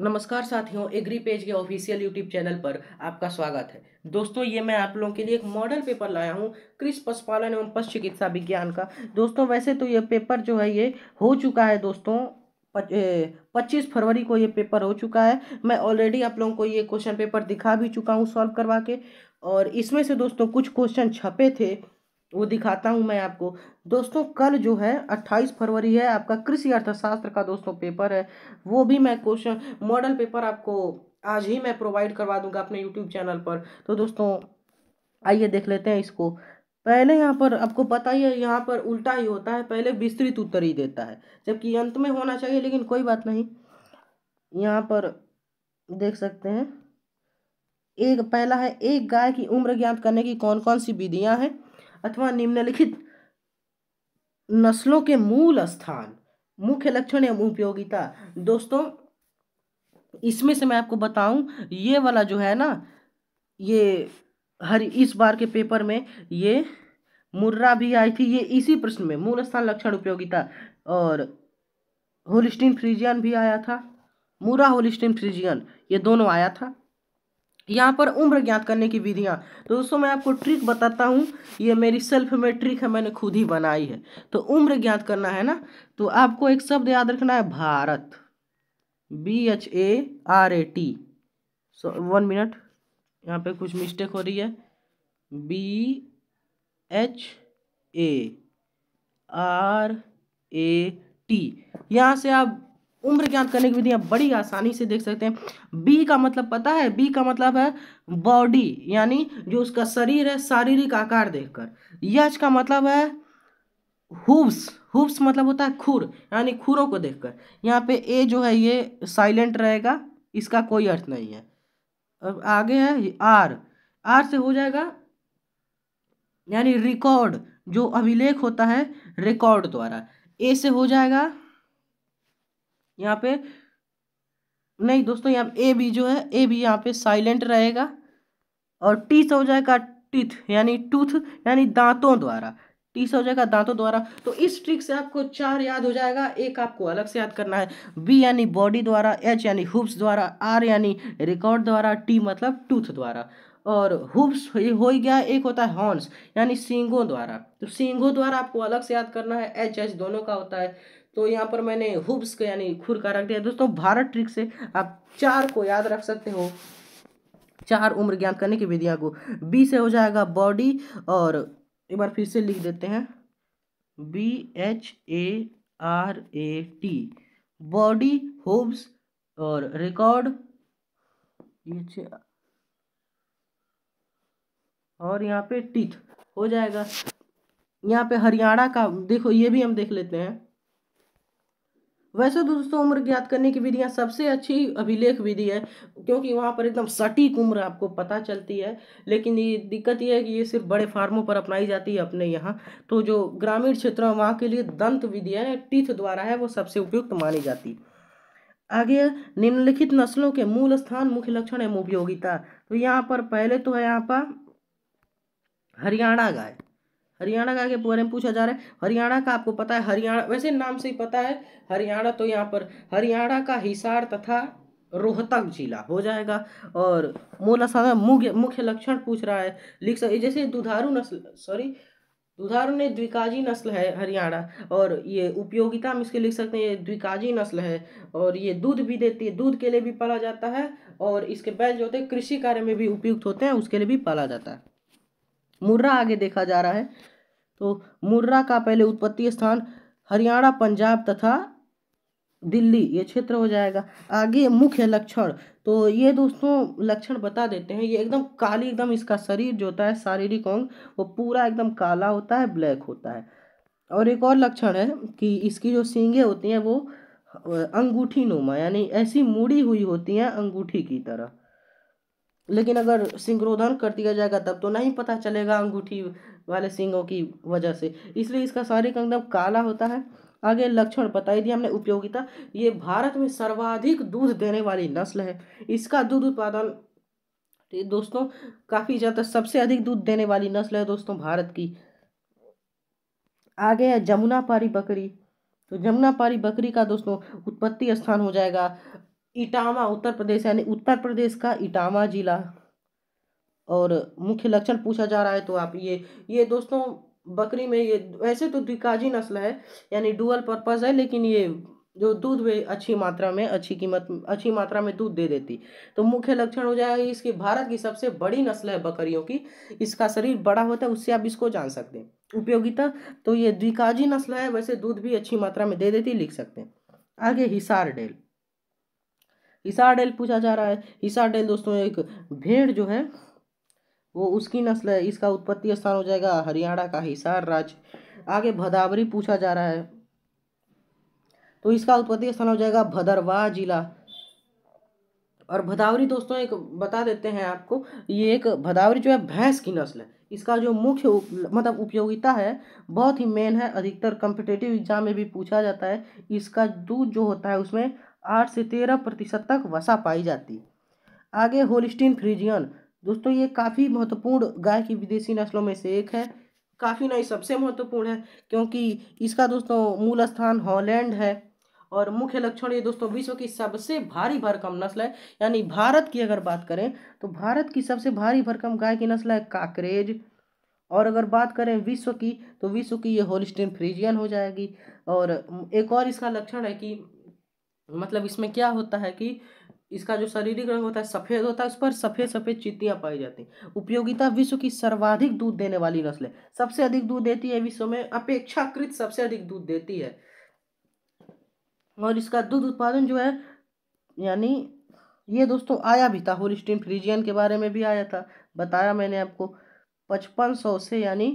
नमस्कार साथियों agri page के ऑफिशियल यूट्यूब चैनल पर आपका स्वागत है दोस्तों ये मैं आप लोगों के लिए एक मॉडल पेपर लाया हूँ कृषि पशुपालन एवं पशु चिकित्सा विज्ञान का दोस्तों वैसे तो ये पेपर जो है ये हो चुका है दोस्तों पच्चीस फरवरी को ये पेपर हो चुका है मैं ऑलरेडी आप लोगों को ये क्वेश्चन पेपर दिखा भी चुका हूँ सॉल्व करवा के और इसमें से दोस्तों कुछ क्वेश्चन छपे थे वो दिखाता हूँ मैं आपको दोस्तों कल जो है अट्ठाईस फरवरी है आपका कृषि अर्थशास्त्र का दोस्तों पेपर है वो भी मैं क्वेश्चन मॉडल पेपर आपको आज ही मैं प्रोवाइड करवा दूंगा अपने यूट्यूब चैनल पर तो दोस्तों आइए देख लेते हैं इसको पहले यहाँ पर आपको पता ही है यहाँ पर उल्टा ही होता है पहले विस्तृत उत्तर ही देता है जबकि अंत में होना चाहिए लेकिन कोई बात नहीं यहाँ पर देख सकते हैं एक पहला है एक गाय की उम्र ज्ञात करने की कौन कौन सी विधियाँ हैं अथवा निम्नलिखित नस्लों के मूल स्थान मुख्य लक्षण एवं उपयोगिता दोस्तों इसमें से मैं आपको बताऊं ये वाला जो है ना ये हर इस बार के पेपर में ये मुर्रा भी आई थी ये इसी प्रश्न में मूल स्थान लक्षण उपयोगिता और होलिस्टिन फ्रीजियन भी आया था मुरा होलिस्टिन फ्रीजियन ये दोनों आया था यहाँ पर उम्र ज्ञात करने की विधियाँ तो दोस्तों मैं आपको ट्रिक बताता हूँ ये मेरी सेल्फ में ट्रिक है मैंने खुद ही बनाई है तो उम्र ज्ञात करना है ना तो आपको एक शब्द याद रखना है Bharat B H A R A T so one minute यहाँ पे कुछ मिस्टेक हो रही है B H A R A T यहाँ से आप उम्र ज्ञात करने की विधियाँ बड़ी आसानी से देख सकते हैं बी का मतलब पता है बी का मतलब है बॉडी यानी जो उसका शरीर है शारीरिक आकार देखकर यच का मतलब है हुब्स हुब्स मतलब होता है खुर यानी खुरों को देखकर यहाँ पे ए जो है ये साइलेंट रहेगा इसका कोई अर्थ नहीं है अब आगे है आर आर से हो जाएगा यानी रिकॉर्ड जो अभिलेख होता है रिकॉर्ड द्वारा ए से हो जाएगा यहाँ पे नहीं दोस्तों यहाँ ए भी जो है ए भी यहाँ पे साइलेंट रहेगा और टी हो जाएगा टीथ यानी टूथ यानी दांतों द्वारा टी हो जाएगा दांतों द्वारा तो इस ट्रिक से आपको चार याद हो जाएगा एक आपको अलग से याद करना है बी यानी बॉडी द्वारा एच यानी हुप्स द्वारा आर यानी रिकॉर्ड द्वारा टी मतलब टूथ द्वारा और हुप्स हो ही गया एक होता है हॉर्न्स यानी सींगों द्वारा तो सींगों द्वारा आपको अलग से याद करना है एच एच दोनों का होता है तो यहाँ पर मैंने हुब्स का यानी खुर का रख दिया दोस्तों भारत ट्रिक से आप चार को याद रख सकते हो चार उम्र ज्ञान करने की विधियाँ को बी से हो जाएगा बॉडी और एक बार फिर से लिख देते हैं B H A R A T body होब्स और रिकॉर्ड और यहाँ पे टीथ हो जाएगा यहाँ पे हरियाणा का देखो ये भी हम देख लेते हैं वैसे दोस्तों उम्र ज्ञात करने की विधियाँ सबसे अच्छी अभिलेख विधि है क्योंकि वहाँ पर एकदम सटीक उम्र आपको पता चलती है लेकिन ये दिक्कत ये है कि ये सिर्फ बड़े फार्मों पर अपनाई जाती है अपने यहाँ तो जो ग्रामीण क्षेत्र है वहाँ के लिए दंत विधि है टीथ द्वारा है वो सबसे उपयुक्त मानी जाती है आगे निम्नलिखित नस्लों के मूल स्थान मुख्य लक्षण एवं उपयोगिता तो यहाँ पर पहले तो है यहाँ पर हरियाणा गाय हरियाणा का आगे बारे में पूछा जा रहा है हरियाणा का आपको पता है हरियाणा वैसे नाम से ही पता है हरियाणा तो यहाँ पर हरियाणा का हिसार तथा रोहतक जिला हो जाएगा और मोला साधा मुख्य मुख्य लक्षण पूछ रहा है लिख सक जैसे दुधारू नस्ल सॉरी दुधारू ने द्विकाजी नस्ल है हरियाणा और ये उपयोगिता हम इसके लिख सकते हैं ये द्विकाजी नस्ल है और ये दूध भी देती है दूध के लिए भी पाला जाता है और इसके बैल जो होते हैं कृषि कार्य में भी उपयुक्त होते हैं उसके लिए भी पाला जाता है मुर्रा आगे देखा जा रहा है तो मुर्रा का पहले उत्पत्ति स्थान हरियाणा पंजाब तथा दिल्ली ये क्षेत्र हो जाएगा आगे मुख्य लक्षण तो ये दोस्तों लक्षण बता देते हैं ये एकदम काली एकदम इसका शरीर जो होता है शारीरिक अंग वो पूरा एकदम काला होता है ब्लैक होता है और एक और लक्षण है कि इसकी जो सींगे होती हैं वो अंगूठी नुमा यानी ऐसी मुड़ी हुई होती हैं अंगूठी की तरह लेकिन अगर सिंगरोधन कर दिया जाएगा तब तो नहीं पता चलेगा अंगूठी वाले सिंगों की वजह से इसलिए इसका शारीरिक एकदम काला होता है आगे लक्षण बताई दिया हमने उपयोगिता ये भारत में सर्वाधिक दूध देने वाली नस्ल है इसका दूध उत्पादन दोस्तों काफ़ी ज़्यादा सबसे अधिक दूध देने वाली नस्ल है दोस्तों भारत की आगे है जमुना पारी बकरी तो जमुना पारी बकरी का दोस्तों उत्पत्ति स्थान हो जाएगा इटावा उत्तर प्रदेश यानी उत्तर प्रदेश का इटावा जिला और मुख्य लक्षण पूछा जा रहा है तो आप ये ये दोस्तों बकरी में ये वैसे तो द्विकाजी नस्ल है यानी डुअल पर्पज़ है लेकिन ये जो दूध वे अच्छी मात्रा में अच्छी कीमत अच्छी मात्रा में दूध दे देती तो मुख्य लक्षण हो जाएगा इसकी भारत की सबसे बड़ी नस्ल है बकरियों की इसका शरीर बड़ा होता है उससे आप इसको जान सकते हैं उपयोगिता तो ये द्विकाजी नस्ल है वैसे दूध भी अच्छी मात्रा में दे देती लिख सकते हैं आगे हिसार डेल डेल पूछा जा रहा है डेल दोस्तों एक भेड़ जो है वो उसकी नस्ल है इसका उत्पत्ति स्थान हो जाएगा हरियाणा का हिसार राज्य आगे भदावरी पूछा जा रहा है तो इसका उत्पत्ति स्थान हो जाएगा भदरवाह जिला और भदावरी दोस्तों एक बता देते हैं आपको ये एक भदावरी जो है भैंस की नस्ल है इसका जो मुख्य उप, मतलब उपयोगिता है बहुत ही मेन है अधिकतर कम्पिटेटिव एग्जाम में भी पूछा जाता है इसका दूध जो होता है उसमें आठ से तेरह प्रतिशत तक वसा पाई जाती है आगे होलिस्टीन फ्रीजियन दोस्तों ये काफ़ी महत्वपूर्ण गाय की विदेशी नस्लों में से एक है काफ़ी नहीं सबसे महत्वपूर्ण है क्योंकि इसका दोस्तों मूल स्थान हॉलैंड है और मुख्य लक्षण ये दोस्तों विश्व की सबसे भारी भरकम नस्ल है यानी भारत की अगर बात करें तो भारत की सबसे भारी भरकम गाय की नस्ल है काकरेज और अगर बात करें विश्व की तो विश्व की ये होलिस्टिन फ्रीजियन हो जाएगी और एक और इसका लक्षण है कि मतलब इसमें क्या होता है कि इसका जो शारीरिक रंग होता है सफ़ेद होता है उस पर सफ़ेद सफ़ेद चीटियाँ पाई जाती हैं उपयोगिता विश्व की सर्वाधिक दूध देने वाली नस्ल है सबसे अधिक दूध देती है विश्व में अपेक्षाकृत सबसे अधिक दूध देती है और इसका दूध उत्पादन जो है यानी ये दोस्तों आया भी था होलिस्टीन फ्रीजियन के बारे में भी आया था बताया मैंने आपको पचपन सौ से यानी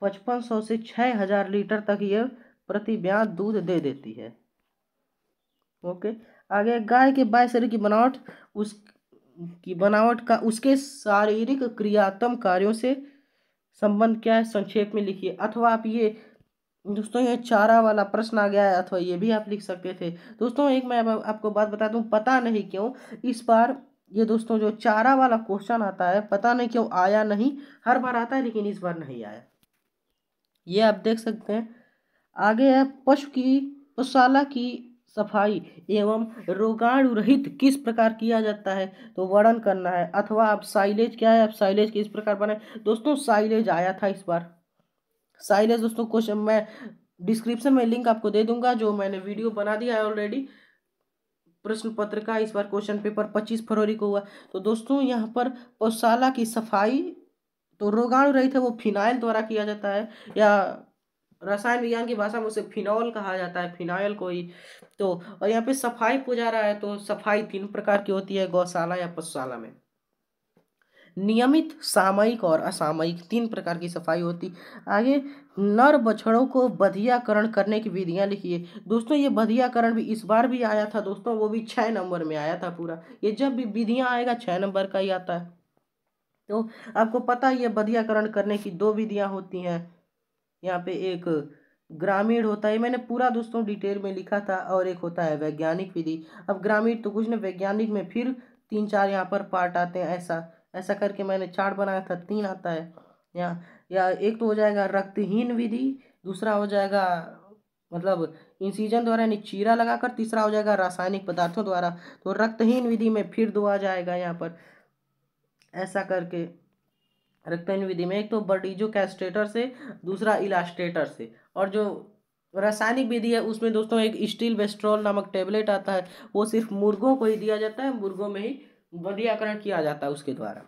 पचपन सौ से छः हजार लीटर तक ये प्रति ब्याज दूध दे देती है ओके आगे गाय के बाय शरीर की बनावट उस की बनावट का उसके शारीरिक क्रियात्म कार्यों से संबंध क्या है संक्षेप में लिखिए अथवा आप ये दोस्तों ये चारा वाला प्रश्न आ गया है अथवा ये भी आप लिख सकते थे दोस्तों एक मैं आपको बात बता दूं पता नहीं क्यों इस बार ये दोस्तों जो चारा वाला क्वेश्चन आता है पता नहीं क्यों आया नहीं हर बार आता है लेकिन इस बार नहीं आया ये आप देख सकते हैं आगे है पशु की पशुशाला की सफाई एवं रोगाणु रहित किस प्रकार किया जाता है तो वर्णन करना है अथवा आप साइलेज क्या है आप साइलेज किस प्रकार बनाए दोस्तों साइलेज आया था इस बार साइलेज दोस्तों क्वेश्चन मैं डिस्क्रिप्शन में लिंक आपको दे दूंगा जो मैंने वीडियो बना दिया है ऑलरेडी प्रश्न पत्र का इस बार क्वेश्चन पेपर पच्चीस फरवरी को हुआ तो दोस्तों यहाँ पर पौशाला की सफाई तो रोगाणु रहित है वो फिनाइल द्वारा किया जाता है या रसायन विज्ञान की भाषा में उसे फिनॉल कहा जाता है फिनाइल को ही तो और यहाँ पे सफाई पूजा रहा है तो सफाई तीन प्रकार की होती है गौशाला या पशुशाला में नियमित सामयिक और असामयिक तीन प्रकार की सफाई होती आगे नर बछड़ों को बधियाकरण करने की विधियां लिखिए दोस्तों ये बधियाकरण भी इस बार भी आया था दोस्तों वो भी छः नंबर में आया था पूरा ये जब भी विधियां आएगा छः नंबर का ही आता है तो आपको पता ही है बधियाकरण करने की दो विधियां होती हैं यहाँ पे एक ग्रामीण होता है मैंने पूरा दोस्तों डिटेल में लिखा था और एक होता है वैज्ञानिक विधि अब ग्रामीण तो कुछ ना वैज्ञानिक में फिर तीन चार यहाँ पर पार्ट आते हैं ऐसा ऐसा करके मैंने चार्ट बनाया था तीन आता है यहाँ या एक तो हो जाएगा रक्तहीन विधि दूसरा हो जाएगा मतलब इंसीजन द्वारा यानी चीरा लगाकर तीसरा हो जाएगा रासायनिक पदार्थों द्वारा तो रक्तहीन विधि में फिर दो आ जाएगा यहाँ पर ऐसा करके रक्तहीन विधि में एक तो बर्डिजो कैस्ट्रेटर से दूसरा इलास्ट्रेटर से और जो रासायनिक विधि है उसमें दोस्तों एक स्टील बेस्ट्रॉल नामक टेबलेट आता है वो सिर्फ मुर्गों को ही दिया जाता है मुर्गों में ही बधियाकरण किया जाता है उसके द्वारा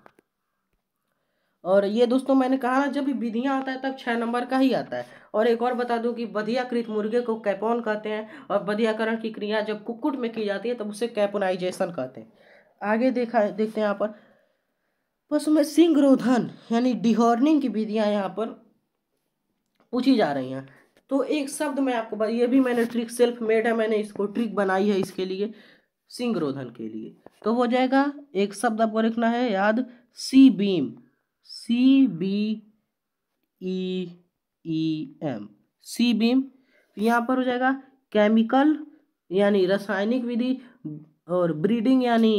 और ये दोस्तों मैंने कहा ना जब भी विधियाँ आता है तब छः नंबर का ही आता है और एक और बता दूं कि बधियाकृत मुर्गे को कैपोन कहते हैं और बधियाकरण की क्रिया जब कुक्कुट में की जाती है तब उसे कैपोनाइजेशन कहते हैं आगे देखा देखते हैं यहाँ पर पशु में सिंह रोधन यानी डिहॉर्निंग की विधियाँ यहाँ पर पूछी जा रही हैं तो एक शब्द मैं आपको ये भी मैंने ट्रिक सेल्फ मेड है मैंने इसको ट्रिक बनाई है इसके लिए सिंह रोधन के लिए तो हो जाएगा एक शब्द आपको लिखना है याद C beam C B E E M C beam यहाँ पर हो जाएगा केमिकल यानी रासायनिक विधि और ब्रीडिंग यानी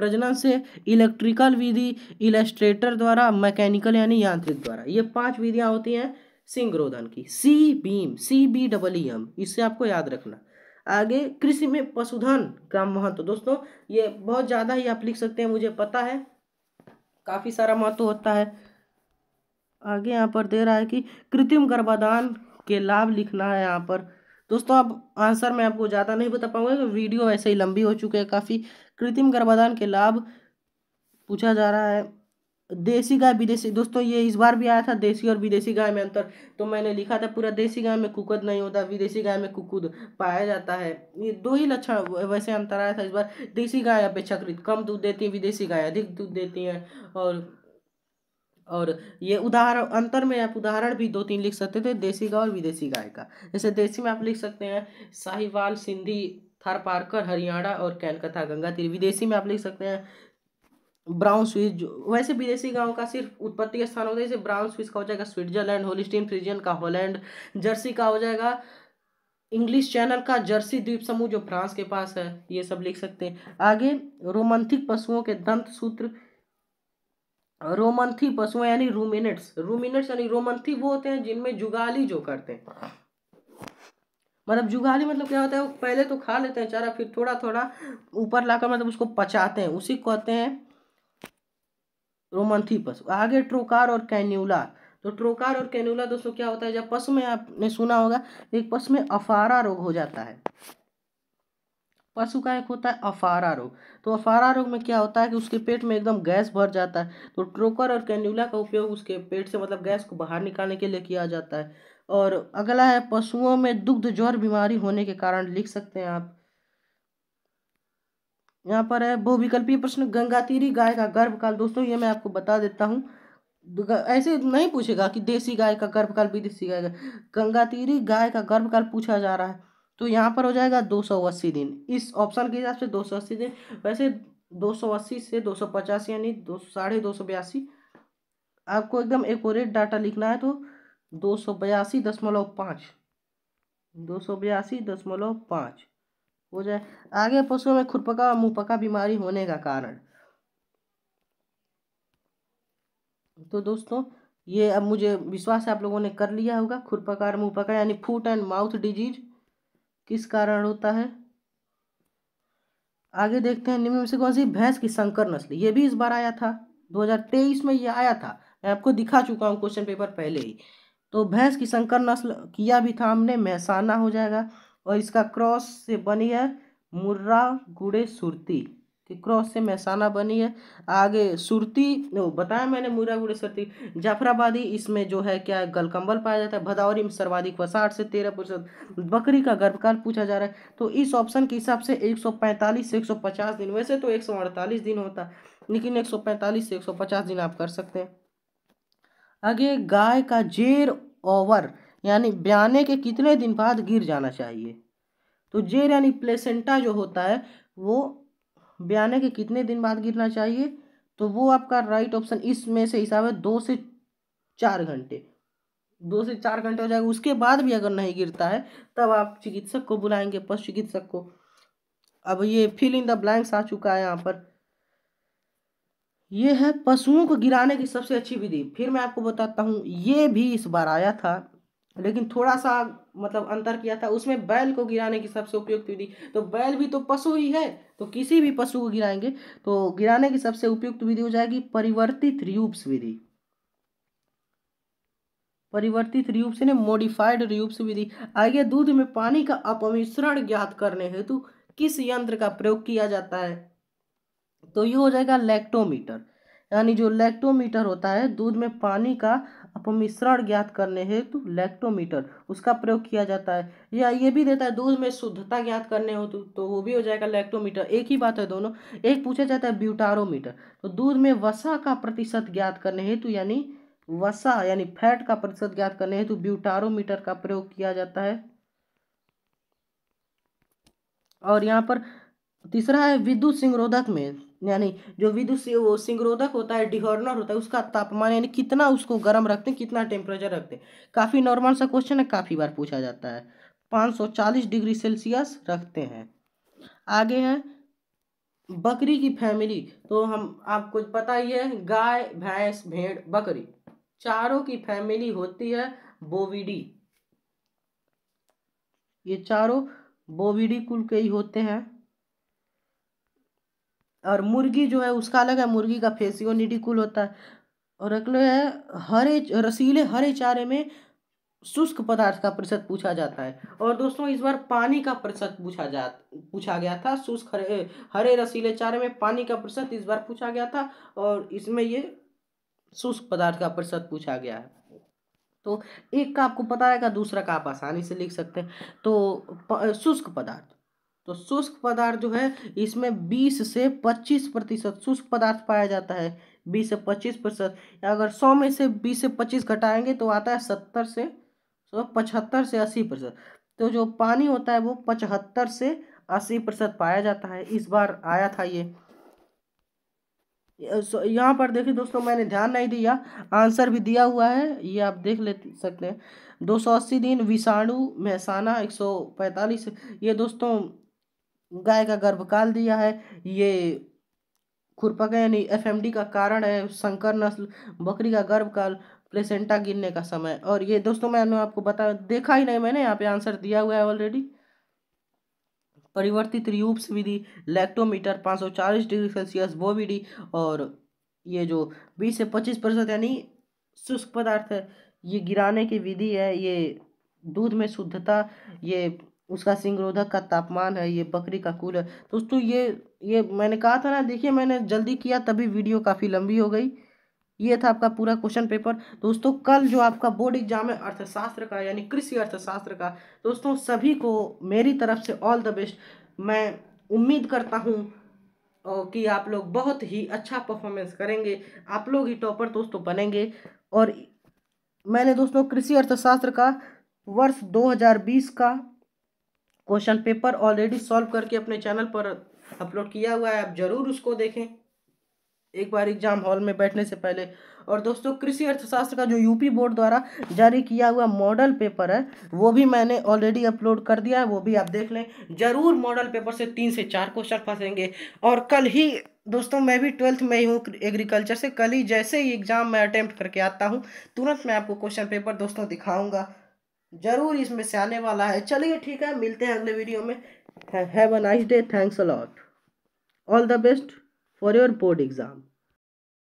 प्रजनन से इलेक्ट्रिकल विधि इलेस्ट्रेटर द्वारा मैकेनिकल यानी यांत्रिक द्वारा ये पांच विधियां होती हैं सिंगरोधन की C beam C B double E M इससे आपको याद रखना आगे कृषि में पशुधन का महत्व दोस्तों ये बहुत ज़्यादा ही आप लिख सकते हैं मुझे पता है काफ़ी सारा महत्व होता है आगे यहाँ पर दे रहा है कि कृत्रिम गर्भाधान के लाभ लिखना है यहाँ पर दोस्तों अब आंसर मैं आपको ज़्यादा नहीं बता पाऊंगा वीडियो ऐसे ही लंबी हो चुके हैं काफ़ी कृत्रिम गर्भाधान के लाभ पूछा जा रहा है देसी गाय विदेशी दोस्तों ये इस बार भी आया था देसी और विदेशी गाय में अंतर तो मैंने लिखा था पूरा देसी गाय में कुकुद नहीं होता विदेशी गाय में कुकुद पाया जाता है ये दो ही लक्षण वैसे अंतर आया था इस बार देसी गाय अपेक्षाकृत कम दूध देती है विदेशी गाय अधिक दूध देती हैं और और ये उदाहरण अंतर में आप उदाहरण भी दो तीन लिख सकते थे देसी गाय और विदेशी गाय का जैसे देसी में आप लिख सकते हैं साहिवाल सिंधी थार पार्कर हरियाणा और कैलकथा गंगा तीर विदेशी में आप लिख सकते हैं ब्राउन स्विस जो वैसे विदेशी गांव का सिर्फ उत्पत्ति स्थान होता है जैसे ब्राउन स्विस का हो जाएगा स्विट्जरलैंड होलिस्टीन फ्रीजियन का हॉलैंड जर्सी का हो जाएगा इंग्लिश चैनल का जर्सी द्वीप समूह जो फ्रांस के पास है ये सब लिख सकते हैं आगे रोमांथिक पशुओं के दंत सूत्र रोमंथी पशुओं यानी रूमिनेट्स रूमिनेट्स यानी रोमांथी वो होते हैं जिनमें जुगाली जो करते हैं मतलब जुगाली मतलब क्या होता है वो पहले तो खा लेते हैं चारा फिर थोड़ा थोड़ा ऊपर लाकर मतलब उसको पचाते हैं उसी को कहते हैं रोमंथी पशु आगे ट्रोकार और कैन्यूला तो ट्रोकार और कैन्यूला दोस्तों क्या होता है जब पशु में आपने सुना होगा एक पशु में अफारा रोग हो जाता है पशु का एक होता है अफारा रोग तो अफारा रोग में क्या होता है कि उसके पेट में एकदम गैस भर जाता है तो ट्रोकर और कैन्यूला का उपयोग उसके पेट से मतलब गैस को बाहर निकालने के लिए किया जाता है और अगला है पशुओं में दुग्ध ज्वर बीमारी होने के कारण लिख सकते हैं आप यहाँ पर है बहुविकल्पीय प्रश्न गंगा तीरी गाय का गर्भकाल दोस्तों ये मैं आपको बता देता हूँ ऐसे नहीं पूछेगा कि देसी गाय का गर्भकाल विदेशी गाय का गंगा तीरी गाय का गर्भकाल पूछा जा रहा है तो यहाँ पर हो जाएगा दो सौ अस्सी दिन इस ऑप्शन के हिसाब से दो सौ अस्सी दिन वैसे दो सौ अस्सी से दो सौ पचास यानी दो साढ़े दो सौ बयासी आपको एकदम एकोरेट डाटा लिखना है तो दो सौ बयासी दशमलव पाँच दो सौ बयासी दशमलव पाँच हो जाए आगे पशुओं में खुरपका और मुँहपका बीमारी होने का कारण तो दोस्तों ये अब मुझे विश्वास है आप लोगों ने कर लिया होगा खुरपका और मुँहपका यानी फूट एंड माउथ डिजीज किस कारण होता है आगे देखते हैं निम्न में से कौन सी भैंस की संकर नस्ल ये भी इस बार आया था 2023 में ये आया था मैं आपको दिखा चुका हूँ क्वेश्चन पेपर पहले ही तो भैंस की संकर नस्ल किया भी था हमने महसाना हो जाएगा और इसका क्रॉस से बनी है मुर्रा गुड़े सुरती क्रॉस से महसाना बनी है आगे सुरती बताया मैंने मुर्रा गुड़े सुरती जाफराबादी इसमें जो है क्या गलकम्बल पाया जाता है भदावरी में सर्वाधिक वसा आठ से तेरह प्रतिशत बकरी का गर्भकाल पूछा जा रहा है तो इस ऑप्शन के हिसाब से 145 से 150 दिन वैसे तो 148 दिन होता लेकिन 145 से 150 दिन आप कर सकते हैं आगे गाय का जेर ओवर यानी ब्याने के कितने दिन बाद गिर जाना चाहिए तो जेर यानी प्लेसेंटा जो होता है वो ब्याने के कितने दिन बाद गिरना चाहिए तो वो आपका राइट ऑप्शन इसमें से हिसाब है दो से चार घंटे दो से चार घंटे हो जाएगा उसके बाद भी अगर नहीं गिरता है तब आप चिकित्सक को बुलाएंगे पशु चिकित्सक को अब ये फिल इन द ब्लैंक्स आ चुका है यहाँ पर ये है पशुओं को गिराने की सबसे अच्छी विधि फिर मैं आपको बताता हूँ ये भी इस बार आया था लेकिन थोड़ा सा मतलब अंतर किया था उसमें बैल को गिराने की सबसे उपयुक्त विधि तो बैल भी तो पशु ही है तो किसी भी पशु को गिराएंगे तो गिराने की सबसे उपयुक्त विधि हो जाएगी परिवर्तित रूप्स विधि परिवर्तित रूप ने मॉडिफाइड रूप्स विधि आगे दूध में पानी का अपमिश्रण ज्ञात करने हेतु किस यंत्र का प्रयोग किया जाता है तो ये हो जाएगा लैक्टोमीटर यानी जो लैक्टोमीटर होता है दूध में पानी का अपमिश्रण ज्ञात करने हेतु लैक्टोमीटर उसका प्रयोग किया जाता है या ये भी देता है दूध में शुद्धता ज्ञात करने हो तो वो भी हो जाएगा लैक्टोमीटर एक ही बात है दोनों एक पूछा जाता है ब्यूटारोमीटर तो दूध में वसा का प्रतिशत ज्ञात करने हेतु यानी वसा यानी फैट का प्रतिशत ज्ञात करने हेतु ब्यूटारोमीटर का प्रयोग किया जाता है और यहाँ पर तीसरा है विद्युत सिंगरोधक में यानी जो विद्युत वो सिंगरोधक होता है डिहॉर्नर होता है उसका तापमान यानी कितना उसको गर्म रखते हैं कितना टेम्परेचर रखते हैं काफ़ी नॉर्मल सा क्वेश्चन है काफ़ी बार पूछा जाता है 540 डिग्री सेल्सियस रखते हैं आगे है बकरी की फैमिली तो हम आपको पता ही है गाय भैंस भेड़ बकरी चारों की फैमिली होती है बोविडी ये चारों बोविडी कुल के ही होते हैं और मुर्गी जो है उसका अलग है मुर्गी का फेसियो निडिकुल होता है और अगले है हरे रसीले हरे चारे में शुष्क पदार्थ का प्रतिशत पूछा जाता है और दोस्तों इस बार पानी का प्रतिशत पूछा जा पूछा गया था शुष्क हरे हरे रसीले चारे में पानी का प्रतिशत इस बार पूछा गया था और इसमें ये शुष्क पदार्थ का प्रतिशत पूछा गया है तो एक का आपको पता रहेगा दूसरा का आप आसानी से लिख सकते हैं तो शुष्क पदार्थ तो शुष्क पदार्थ जो है इसमें बीस से पच्चीस प्रतिशत शुष्क पदार्थ पाया जाता है बीस से पच्चीस प्रतिशत अगर सौ में से बीस से पच्चीस घटाएंगे तो आता है सत्तर से सौ पचहत्तर से अस्सी प्रतिशत तो जो पानी होता है वो पचहत्तर से अस्सी प्रतिशत पाया जाता है इस बार आया था ये यहाँ पर देखिए दोस्तों मैंने ध्यान नहीं दिया आंसर भी दिया हुआ है ये आप देख ले सकते हैं दो सौ अस्सी दिन विषाणु महसाना एक सौ पैंतालीस ये दोस्तों गाय का गर्भकाल दिया है ये खुरपका यानी एफ का कारण है शंकर नस्ल बकरी का गर्भकाल प्लेसेंटा गिरने का समय और ये दोस्तों मैंने आपको बता देखा ही नहीं मैंने यहाँ पे आंसर दिया हुआ है ऑलरेडी परिवर्तित रियूप्स विधि लैक्टोमीटर 540 डिग्री सेल्सियस वो विधि और ये जो 20 से 25 प्रतिशत यानी शुष्क पदार्थ है ये गिराने की विधि है ये दूध में शुद्धता ये उसका सिंगरोधक का तापमान है ये बकरी का कूल है दोस्तों ये ये मैंने कहा था ना देखिए मैंने जल्दी किया तभी वीडियो काफ़ी लंबी हो गई ये था आपका पूरा क्वेश्चन पेपर दोस्तों कल जो आपका बोर्ड एग्जाम है अर्थशास्त्र का यानी कृषि अर्थशास्त्र का दोस्तों सभी को मेरी तरफ से ऑल द बेस्ट मैं उम्मीद करता हूँ कि आप लोग बहुत ही अच्छा परफॉर्मेंस करेंगे आप लोग ही टॉपर दोस्तों बनेंगे और मैंने दोस्तों कृषि अर्थशास्त्र का वर्ष 2020 का क्वेश्चन पेपर ऑलरेडी सॉल्व करके अपने चैनल पर अपलोड किया हुआ है आप जरूर उसको देखें एक बार एग्जाम हॉल में बैठने से पहले और दोस्तों कृषि अर्थशास्त्र का जो यूपी बोर्ड द्वारा जारी किया हुआ मॉडल पेपर है वो भी मैंने ऑलरेडी अपलोड कर दिया है वो भी आप देख लें जरूर मॉडल पेपर से तीन से चार क्वेश्चन फंसेंगे और कल ही दोस्तों मैं भी ट्वेल्थ में ही हूँ एग्रीकल्चर से कल ही जैसे ही एग्ज़ाम मैं अटैम्प्ट करके आता हूँ तुरंत मैं आपको क्वेश्चन पेपर दोस्तों दिखाऊँगा जरूर इसमें से आने वाला है चलिए ठीक है मिलते हैं अगले वीडियो में have a nice day thanks a lot all the best for your board exam